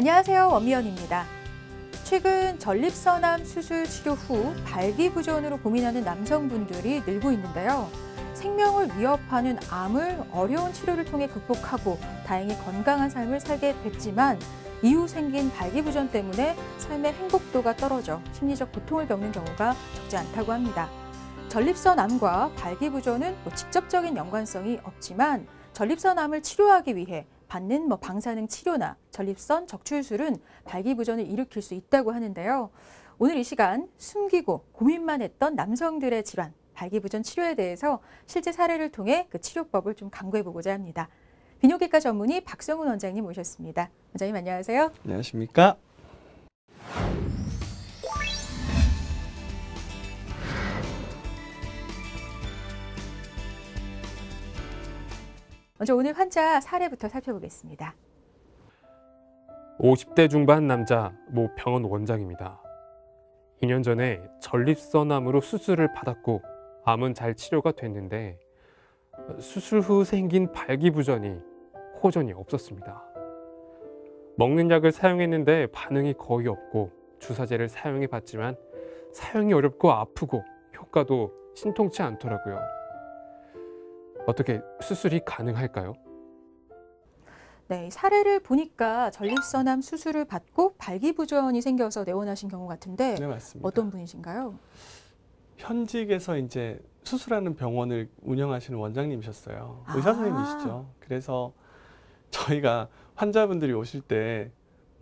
안녕하세요. 원미연입니다. 최근 전립선암 수술 치료 후 발기부전으로 고민하는 남성분들이 늘고 있는데요. 생명을 위협하는 암을 어려운 치료를 통해 극복하고 다행히 건강한 삶을 살게 됐지만 이후 생긴 발기부전 때문에 삶의 행복도가 떨어져 심리적 고통을 겪는 경우가 적지 않다고 합니다. 전립선암과 발기부전은 뭐 직접적인 연관성이 없지만 전립선암을 치료하기 위해 받는 뭐 방사능 치료나 전립선 적출술은 발기부전을 일으킬 수 있다고 하는데요. 오늘 이 시간 숨기고 고민만 했던 남성들의 질환 발기부전 치료에 대해서 실제 사례를 통해 그 치료법을 좀 강구해 보고자 합니다. 비뇨기과 전문의 박성훈 원장님 오셨습니다 원장님 안녕하세요. 안녕하십니까? 먼저 오늘 환자 사례부터 살펴보겠습니다. 50대 중반 남자 모 병원 원장입니다. 2년 전에 전립선암으로 수술을 받았고 암은 잘 치료가 됐는데 수술 후 생긴 발기부전이 호전이 없었습니다. 먹는 약을 사용했는데 반응이 거의 없고 주사제를 사용해 봤지만 사용이 어렵고 아프고 효과도 신통치 않더라고요. 어떻게 수술이 가능할까요? 네, 사례를 보니까 전립선암 수술을 받고 발기부전이 생겨서 내원하신 경우 같은데 네, 맞습니다. 어떤 분이신가요? 현직에서 이제 수술하는 병원을 운영하시는 원장님이셨어요. 아. 의사 선생님이시죠. 그래서 저희가 환자분들이 오실 때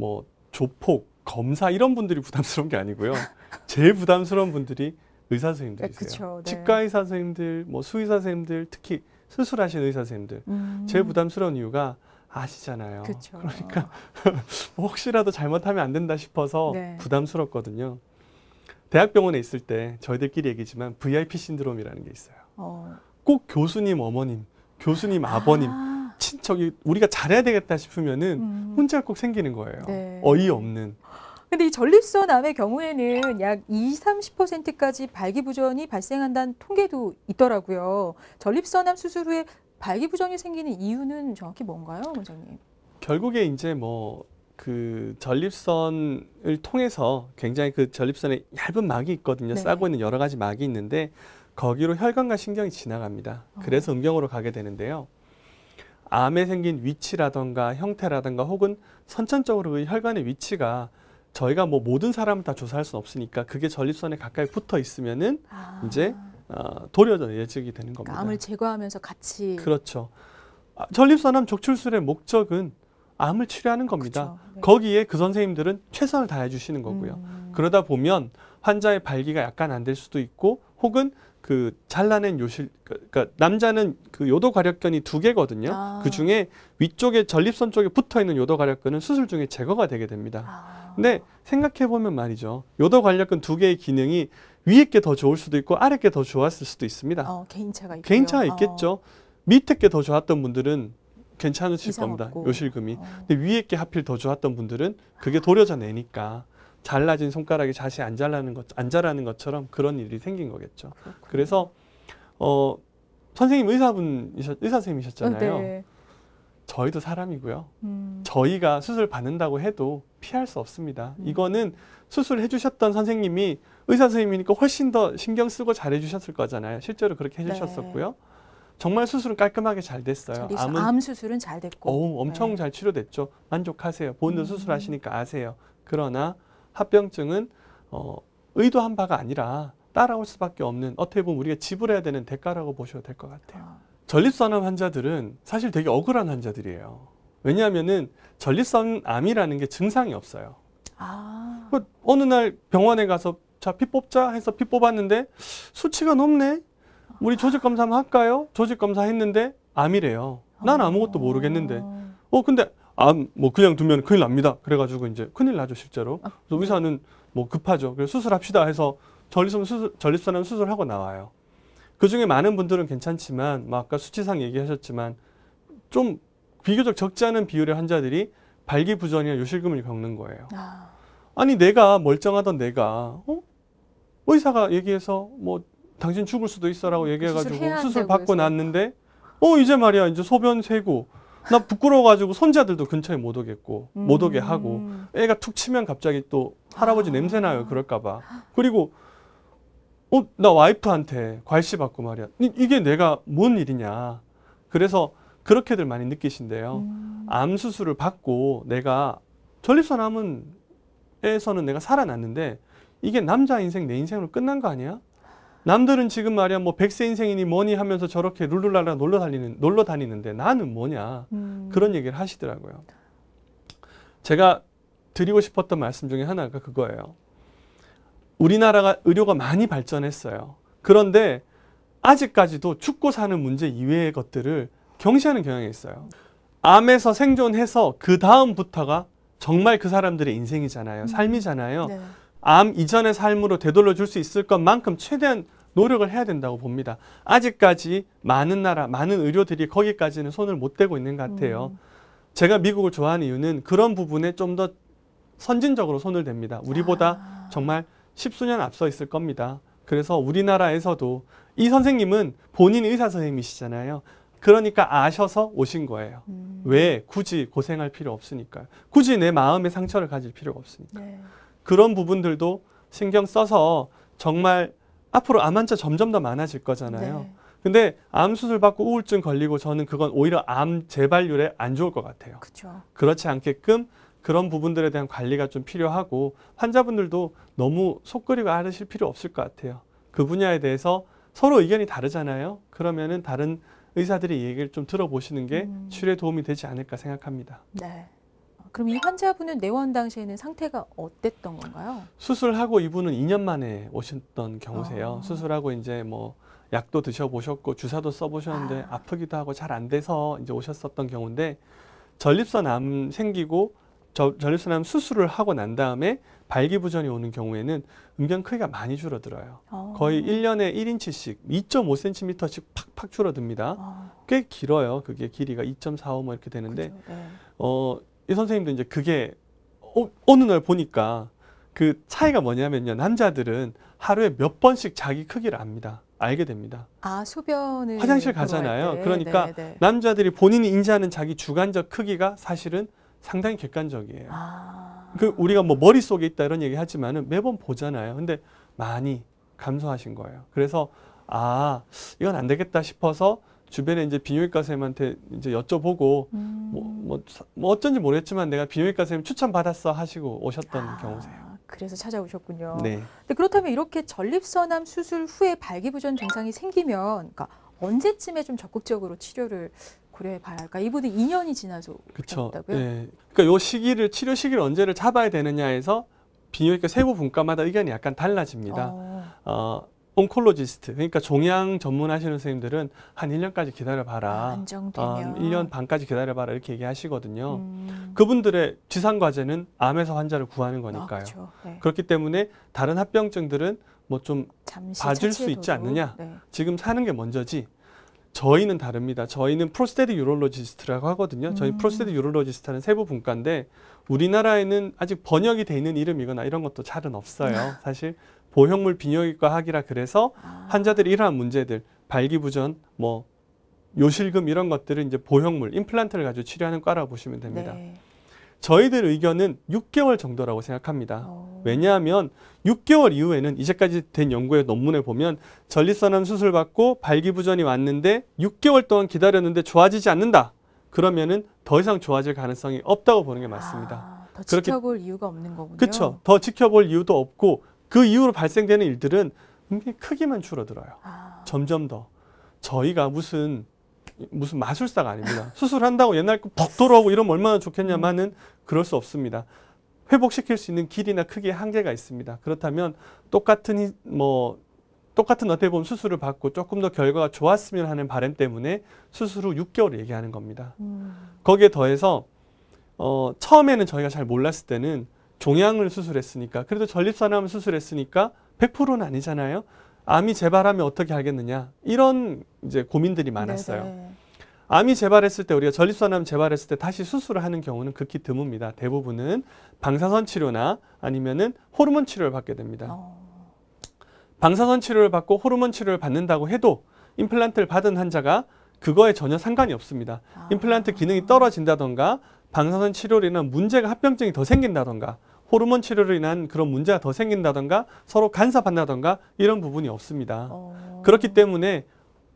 뭐 조폭, 검사 이런 분들이 부담스러운 게 아니고요. 제일 부담스러운 분들이 의사 선생님들이세요. 네, 그쵸, 네. 치과 의사 선생님들, 뭐 수의사 선생님들 특히 수술하신 의사 선생님들 음. 제일 부담스러운 이유가 아시잖아요. 그쵸. 그러니까 뭐 혹시라도 잘못하면 안 된다 싶어서 네. 부담스럽거든요. 대학병원에 있을 때 저희들끼리 얘기지만 VIP 신드롬이라는 게 있어요. 어. 꼭 교수님 어머님, 교수님 아. 아버님, 아. 친척이 우리가 잘해야 되겠다 싶으면은 음. 혼자 꼭 생기는 거예요. 네. 어이없는. 근데 이 전립선암의 경우에는 약 20, 30%까지 발기부전이 발생한다는 통계도 있더라고요. 전립선암 수술 후에 발기부전이 생기는 이유는 정확히 뭔가요, 원장님? 결국에 이제 뭐 그 전립선을 통해서 굉장히 그 전립선에 얇은 막이 있거든요. 네. 싸고 있는 여러 가지 막이 있는데 거기로 혈관과 신경이 지나갑니다. 어. 그래서 음경으로 가게 되는데요. 암에 생긴 위치라던가 형태라던가 혹은 선천적으로 그 혈관의 위치가 저희가 뭐 모든 사람을 다 조사할 수는 없으니까 그게 전립선에 가까이 붙어 있으면은 아. 이제 어, 돌연변이 예측이 되는 겁니다. 그 암을 제거하면서 같이 그렇죠. 아, 전립선암 적출술의 목적은 암을 치료하는 겁니다. 그렇죠. 네. 거기에 그 선생님들은 최선을 다해 주시는 거고요. 음. 그러다 보면 환자의 발기가 약간 안 될 수도 있고 혹은 그 잘라낸 요실 그, 그러니까 남자는 그 요도 가렵근이 두 개거든요. 아. 그 중에 위쪽에 전립선 쪽에 붙어 있는 요도 가렵근은 수술 중에 제거가 되게 됩니다. 아. 근데 생각해 보면 말이죠. 요도 가렵근 두 개의 기능이 위에 게 더 좋을 수도 있고 아래 게 더 좋았을 수도 있습니다. 어, 개인차가 있고요. 개인차가 어. 있겠죠. 어. 밑에 게 더 좋았던 분들은 괜찮으실 겁니다. 없고. 요실금이. 어. 근데 위에 게 하필 더 좋았던 분들은 그게 도려져 내니까 잘라진 손가락이 자시 안 자라는 것, 안 자라는 것처럼 그런 일이 생긴 거겠죠. 그렇구나. 그래서 어, 선생님 의사분, 의사 선생님이셨잖아요. 네, 네. 저희도 사람이고요. 음. 저희가 수술 받는다고 해도 피할 수 없습니다. 음. 이거는 수술해 주셨던 선생님이 의사 선생님이니까 훨씬 더 신경 쓰고 잘해 주셨을 거잖아요. 실제로 그렇게 해 네. 주셨었고요. 네. 정말 수술은 깔끔하게 잘 됐어요. 암은, 암 수술은 잘 됐고. 어우, 엄청 네. 잘 치료됐죠. 만족하세요. 본인 음. 수술하시니까 아세요. 그러나 합병증은 어, 의도한 바가 아니라 따라올 수밖에 없는 어떻게 보면 우리가 지불해야 되는 대가라고 보셔도 될 것 같아요. 아. 전립선암 환자들은 사실 되게 억울한 환자들이에요. 왜냐하면은 전립선암이라는 게 증상이 없어요. 아. 뭐 어느 날 병원에 가서 자 피 뽑자 해서 피 뽑았는데 수치가 높네. 우리 아. 조직 검사 한번 할까요? 조직 검사 했는데 암이래요. 난 아무것도 모르겠는데. 아. 어 근데 암뭐 아, 그냥 두면 큰일 납니다. 그래가지고 이제 큰일 나죠 실제로. 아. 그래서 의사는 뭐 급하죠. 그래서 수술합시다 해서 전립선 수술 전립선암 수술하고 나와요. 그 중에 많은 분들은 괜찮지만 뭐 아까 수치상 얘기하셨지만 좀 비교적 적지 않은 비율의 환자들이 발기부전이나 요실금을 겪는 거예요. 아. 니 내가 멀쩡하던 내가 어? 의사가 얘기해서 뭐 당신 죽을 수도 있어라고 음, 그 얘기해가지고 수술, 수 받고 났는데 어 이제 말이야 이제 소변 새고 나 부끄러워가지고 손자들도 근처에 못 오겠고 음. 못 오게 하고 애가 툭 치면 갑자기 또 할아버지 아. 냄새 나요 그럴까봐 그리고 어 나 와이프한테 괄시 받고 말이야 이게 내가 뭔 일이냐 그래서 그렇게들 많이 느끼신데요 음. 암 수술을 받고 내가 전립선 암은 에서는 내가 살아났는데 이게 남자 인생 내 인생으로 끝난 거 아니야? 남들은 지금 말이야 뭐 백세 인생이니 뭐니 하면서 저렇게 룰루랄라 놀러 다니는 놀러 다니는데 나는 뭐냐 음. 그런 얘기를 하시더라고요. 제가 드리고 싶었던 말씀 중에 하나가 그거예요. 우리나라가 의료가 많이 발전했어요. 그런데 아직까지도 죽고 사는 문제 이외의 것들을 경시하는 경향이 있어요. 암에서 생존해서 그 다음부터가 정말 그 사람들의 인생이잖아요. 음. 삶이잖아요. 네. 암 이전의 삶으로 되돌려 줄 수 있을 것만큼 최대한 노력을 해야 된다고 봅니다. 아직까지 많은 나라, 많은 의료들이 거기까지는 손을 못 대고 있는 것 같아요. 음. 제가 미국을 좋아하는 이유는 그런 부분에 좀 더 선진적으로 손을 댑니다. 우리보다 아. 정말 십수년 앞서 있을 겁니다. 그래서 우리나라에서도 이 선생님은 본인 의사 선생님이시잖아요. 그러니까 아셔서 오신 거예요. 음. 왜 굳이 고생할 필요 없으니까요. 굳이 내 마음의 상처를 가질 필요가 없으니까. 네. 그런 부분들도 신경 써서 정말 앞으로 암 환자 점점 더 많아질 거잖아요. 네. 근데 암 수술 받고 우울증 걸리고 저는 그건 오히려 암 재발률에 안 좋을 것 같아요. 그쵸. 그렇지 않게끔 그런 부분들에 대한 관리가 좀 필요하고 환자분들도 너무 속거리고 앓으실 필요 없을 것 같아요. 그 분야에 대해서 서로 의견이 다르잖아요. 그러면은 다른 의사들이 얘기를 좀 들어보시는 게 음. 치료에 도움이 되지 않을까 생각합니다. 네. 그럼 이 환자분은 내원 당시에는 상태가 어땠던 건가요? 수술하고 이분은 2년 만에 오셨던 경우세요. 아. 수술하고 이제 뭐 약도 드셔보셨고 주사도 써보셨는데 아. 프기도 하고 잘 안 돼서 이제 오셨었던 경우인데 전립선암 생기고 저, 전립선암 수술을 하고 난 다음에 발기부전이 오는 경우에는 음변 크기가 많이 줄어들어요. 아. 거의 1년에 1인치씩 2.5cm씩 팍팍 줄어듭니다. 아. 꽤 길어요. 그게 길이가 2.45뭐 이렇게 되는데 네. 어이 선생님도 이제 그게 어, 느날 보니까 그 차이가 뭐냐면요. 남자들은 하루에 몇 번씩 자기 크기를 압니다. 알게 됩니다. 아, 소변을 화장실 가잖아요. 그러니까 네네. 네, 네. 남자들이 본인이 인지하는 자기 주관적 크기가 사실은 상당히 객관적이에요. 아... 그 우리가 뭐 머릿속에 있다 이런 얘기 하지만은 매번 보잖아요. 근데 많이 감소하신 거예요. 그래서 아, 이건 안 되겠다 싶어서 주변에 이제 비뇨기과 선생님한테 이제 여쭤보고 음. 뭐, 뭐, 뭐, 어쩐지 모르겠지만 내가 비뇨기과 선생님 추천 받았어 하시고 오셨던 아, 경우세요. 그래서 찾아오셨군요. 네. 근데 그렇다면 이렇게 전립선암 수술 후에 발기부전 증상이 생기면 그러니까 언제쯤에 좀 적극적으로 치료를 고려해 봐야 할까? 이분은 2년이 지나서 그렇다고요? 네. 그러니까 요 시기를 치료 시기를 언제를 잡아야 되느냐에서 비뇨기과 세부 분과마다 의견이 약간 달라집니다. 어. 어 온콜로지스트 그러니까 종양 전문하시는 선생님들은 한 1년까지 기다려봐라. 아, 안정되면. 아, 어, 1년 반까지 기다려봐라 이렇게 얘기하시거든요. 음. 그분들의 지상 과제는 암에서 환자를 구하는 거니까요. 아, 그렇죠. 네. 그렇기 때문에 다른 합병증들은 뭐 좀 봐줄 수 있지 않느냐. 네. 지금 사는 게 먼저지. 저희는 다릅니다. 저희는 프로스테틱 유롤로지스트라고 하거든요. 저희 음. 프로스테틱 유롤로지스트는 세부 분과인데 우리나라에는 아직 번역이 돼 있는 이름이거나 이런 것도 잘은 없어요. 음. 사실 보형물 비뇨기과 학이라 그래서 아. 환자들이 이러한 문제들 발기부전 뭐 요실금 이런 것들을 이제 보형물 임플란트를 가지고 치료하는 과라고 보시면 됩니다. 네. 저희들 의견은 6개월 정도라고 생각합니다. 오. 어. 왜냐하면 6개월 이후에는 이제까지 된 연구의 논문에 보면 전립선암 수술 받고 발기부전이 왔는데 6개월 동안 기다렸는데 좋아지지 않는다. 그러면은 더 이상 좋아질 가능성이 없다고 보는 게 맞습니다. 아, 더 그렇게, 이유가 없는 거군요. 그렇죠. 더 지켜볼 이유도 없고 그 이후로 발생되는 일들은 크기만 줄어들어요. 아. 점점 더. 저희가 무슨 무슨 마술사가 아닙니다. 수술한다고 옛날 퍽 돌아오고 이러면 얼마나 좋겠냐만은 그럴 수 없습니다. 회복시킬 수 있는 길이나 크기의 한계가 있습니다. 그렇다면 똑같은 뭐 똑같은 어떻게 보면 수술을 받고 조금 더 결과가 좋았으면 하는 바램 때문에 수술 후6개월 얘기하는 겁니다. 음. 거기에 더해서 어, 처음에는 저희가 잘 몰랐을 때는 종양을 수술했으니까 그래도 전립선암 수술했으니까 100%는 아니잖아요. 암이 재발하면 어떻게 하겠느냐 이런 이제 고민들이 많았어요. 네네. 네. 암이 재발했을 때 우리가 전립선암 재발했을 때 다시 수술을 하는 경우는 극히 드뭅니다. 대부분은 방사선 치료나 아니면은 호르몬 치료를 받게 됩니다. 어... 방사선 치료를 받고 호르몬 치료를 받는다고 해도 임플란트를 받은 환자가 그거에 전혀 상관이 없습니다. 아... 임플란트 기능이 떨어진다던가 방사선 치료로 는 문제가 합병증이 더 생긴다던가 호르몬 치료로 인한 그런 문제가 더 생긴다던가 서로 간섭한다던가 이런 부분이 없습니다. 어... 그렇기 때문에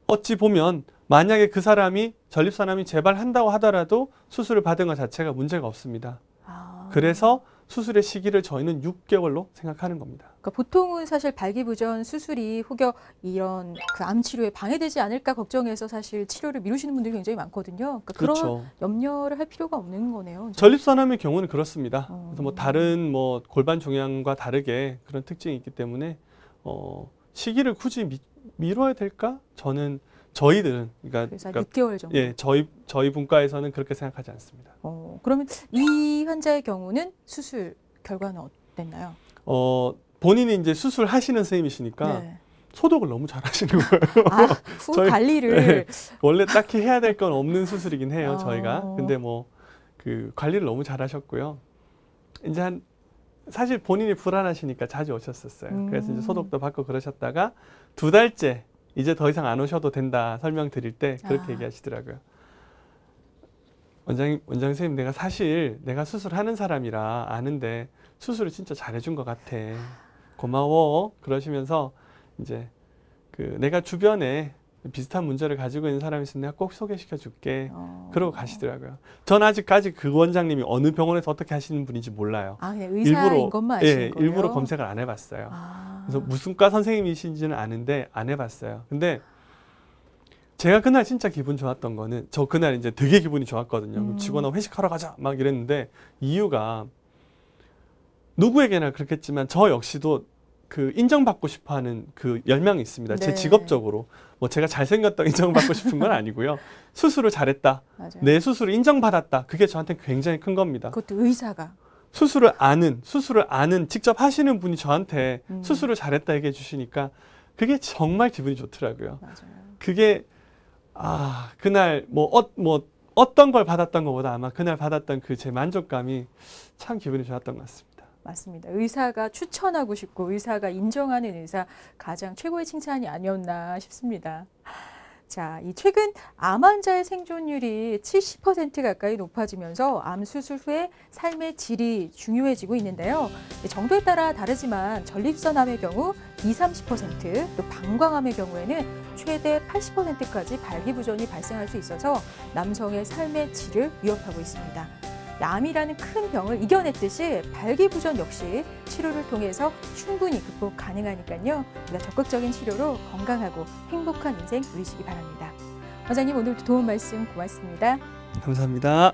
어찌 보면 만약에 그 사람이 전립선암이 재발한다고 하더라도 수술을 받은 것 자체가 문제가 없습니다. 아... 그래서 수술의 시기를 저희는 6개월로 생각하는 겁니다. 그러니까 보통은 사실 발기부전 수술이 혹여 이런 그 암 치료에 방해되지 않을까 걱정해서 사실 치료를 미루시는 분들이 굉장히 많거든요. 그러니까 그렇죠. 염려를 할 필요가 없는 거네요. 전립선암의 경우는 그렇습니다. 어. 그래서 뭐 다른 뭐 골반 종양과 다르게 그런 특징이 있기 때문에 어, 시기를 굳이 미, 미뤄야 될까? 저는 저희들은 그러니까, 네, 그러니까 6개월 정도. 예, 저희 저희 분과에서는 그렇게 생각하지 않습니다. 어, 그러면 이 환자의 경우는 수술 결과는 어땠나요? 어, 본인이 이제 수술하시는 선생님이시니까 네. 소독을 너무 잘하시는 거예요. 아, 후 관리를 네, 원래 딱히 해야 될 건 없는 수술이긴 해요, 아. 저희가. 근데 뭐 그 관리를 너무 잘하셨고요. 이제 한 사실 본인이 불안하시니까 자주 오셨었어요. 음. 그래서 이제 음. 소독도 받고 그러셨다가 두 달째 이제 더 이상 안 오셔도 된다 설명드릴 때 그렇게 아. 얘기하시더라고요. 원장님, 원장 선생님, 내가 사실 내가 수술하는 사람이라 아는데 수술을 진짜 잘해준 것 같아. 고마워. 그러시면서 이제 그 내가 주변에 비슷한 문제를 가지고 있는 사람이 있으면 내가 꼭 소개시켜 줄게. 어. 그러고 가시더라고요. 전 아직까지 그 원장님이 어느 병원에서 어떻게 하시는 분인지 몰라요. 아, 의사인 일부러, 것만 아시는 예, 거예요? 일부러 검색을 안 해봤어요. 아. 그래서 무슨 과 선생님이신지는 아는데 안 해봤어요. 근데 제가 그날 진짜 기분 좋았던 거는 저 그날 이제 되게 기분이 좋았거든요. 음. 직원하고 회식하러 가자 막 이랬는데 이유가 누구에게나 그렇겠지만 저 역시도 그 인정받고 싶어하는 그 열망이 있습니다. 네. 제 직업적으로 뭐 제가 잘생겼다 인정받고 싶은 건 아니고요. 스스로 잘했다, 맞아요. 내 스스로 인정받았다. 그게 저한테 굉장히 큰 겁니다. 그것도 의사가 수술을 아는 수술을 아는 직접 하시는 분이 저한테 음. 수술을 잘했다 얘기해 주시니까 그게 정말 기분이 좋더라고요. 맞아요. 그게 아 그날 뭐 어, 뭐 어떤 걸 받았던 것보다 아마 그날 받았던 그 제 만족감이 참 기분이 좋았던 것 같습니다. 맞습니다. 의사가 추천하고 싶고 의사가 인정하는 의사 가장 최고의 칭찬이 아니었나 싶습니다. 자, 이 최근 암 환자의 생존율이 70% 가까이 높아지면서 암 수술 후에 삶의 질이 중요해지고 있는데요. 정도에 따라 다르지만 전립선암의 경우 20, 30%또 방광암의 경우에는 최대 80%까지 발기부전이 발생할 수 있어서 남성의 삶의 질을 위협하고 있습니다. 암이라는 큰 병을 이겨냈듯이 발기부전 역시 치료를 통해서 충분히 극복 가능하니까요. 우리가 적극적인 치료로 건강하고 행복한 인생 누리시기 바랍니다. 원장님 오늘도 도움 말씀 고맙습니다. 감사합니다.